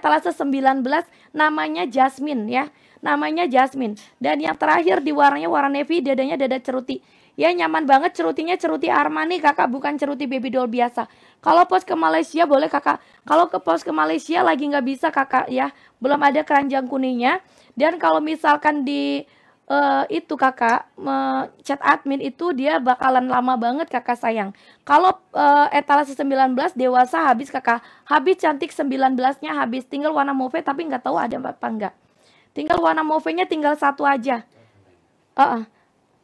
etalase 19 namanya Jasmine ya. Namanya Jasmine. Dan yang terakhir di warnanya warna navy, dadanya dada ceruti. Ya nyaman banget cerutinya ceruti Armani kakak bukan ceruti baby doll biasa. Kalau pos ke Malaysia boleh kakak. Kalau ke pos ke Malaysia lagi nggak bisa kakak ya. Belum ada keranjang kuningnya. Dan kalau misalkan di uh, itu kakak uh, chat admin itu dia bakalan lama banget kakak sayang. Kalau uh, etalase 19 dewasa habis kakak, habis cantik 19-nya habis tinggal warna move tapi nggak tahu ada apa enggak. Tinggal warna move nya tinggal satu aja. Uh -uh.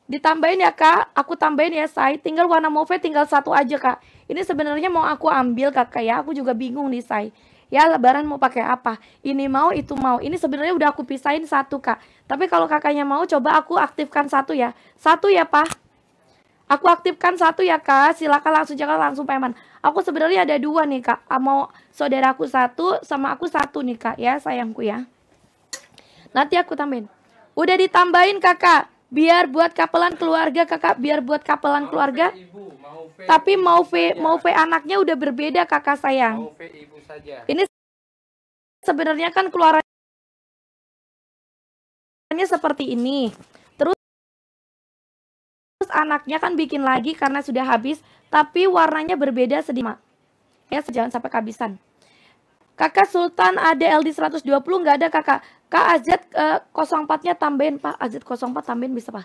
Ditambahin ya kak, aku tambahin ya say tinggal warna move tinggal satu aja kak. Ini sebenarnya mau aku ambil kakak ya, aku juga bingung nih say ya lebaran mau pakai apa ini mau itu mau ini sebenarnya udah aku pisahin satu kak tapi kalau kakaknya mau coba aku aktifkan satu ya satu ya pak aku aktifkan satu ya kak silakan langsung jangan langsung payment aku sebenarnya ada dua nih kak mau saudaraku satu sama aku satu nih kak ya sayangku ya nanti aku tambahin udah ditambahin kakak biar buat kapelan keluarga kakak biar buat kapelan keluarga ibu, mau tapi mau v mau v anaknya udah berbeda kakak sayang mau ini sebenarnya kan keluarannya seperti ini. Terus, terus anaknya kan bikin lagi karena sudah habis, tapi warnanya berbeda sedikit. Ya, jangan sampai kehabisan. Kakak Sultan ada LD 120 nggak ada kakak. Kak Azad eh, 04-nya tambahin Pak. Azad 04 tambahin bisa Pak.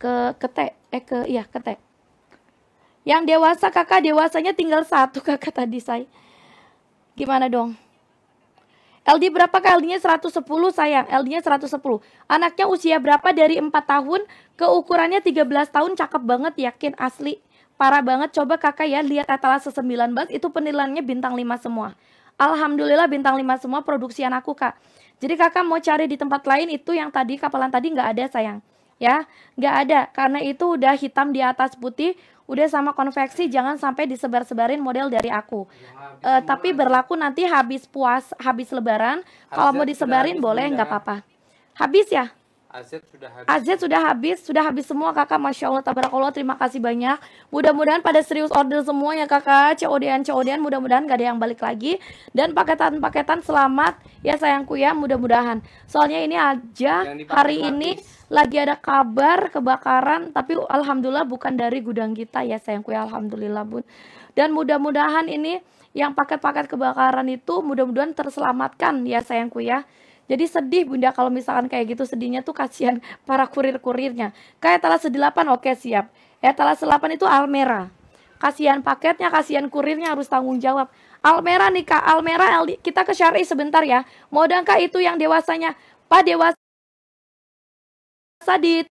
Ke ketek eh ke iya ketek yang dewasa kakak dewasanya tinggal satu kakak tadi saya. Gimana dong? LD berapa kak? LD-nya 110 sayang. LD-nya 110. Anaknya usia berapa dari 4 tahun ke ukurannya 13 tahun cakep banget yakin asli. Parah banget coba kakak ya lihat atalase 19 itu penilaiannya bintang 5 semua. Alhamdulillah bintang 5 semua produksi anakku kak. Jadi kakak mau cari di tempat lain itu yang tadi kapalan tadi nggak ada sayang. Ya, nggak ada karena itu udah hitam di atas putih, Udah sama konveksi jangan sampai disebar-sebarin model dari aku. Ya, uh, tapi berlaku nanti habis puas, habis lebaran. kalau mau disebarin boleh nggak apa-apa. Habis ya? AZ sudah habis. AZ sudah habis, sudah habis semua kakak. Masya Allah, tabarakallah, terima kasih banyak. Mudah-mudahan pada serius order semua ya kakak. COD-an, COD-an, mudah-mudahan gak ada yang balik lagi. Dan paketan-paketan selamat ya sayangku ya, mudah-mudahan. Soalnya ini aja hari ini lagi ada kabar kebakaran tapi alhamdulillah bukan dari gudang kita ya sayangku ya alhamdulillah bun dan mudah-mudahan ini yang paket-paket kebakaran itu mudah-mudahan terselamatkan ya sayangku ya jadi sedih bunda kalau misalkan kayak gitu sedihnya tuh kasihan para kurir-kurirnya kayak talas 8 oke siap ya talas 8 itu Almera kasihan paketnya kasihan kurirnya harus tanggung jawab Almera nih kak Almera kita ke syari sebentar ya modang kak itu yang dewasanya Pak dewasa Sadit.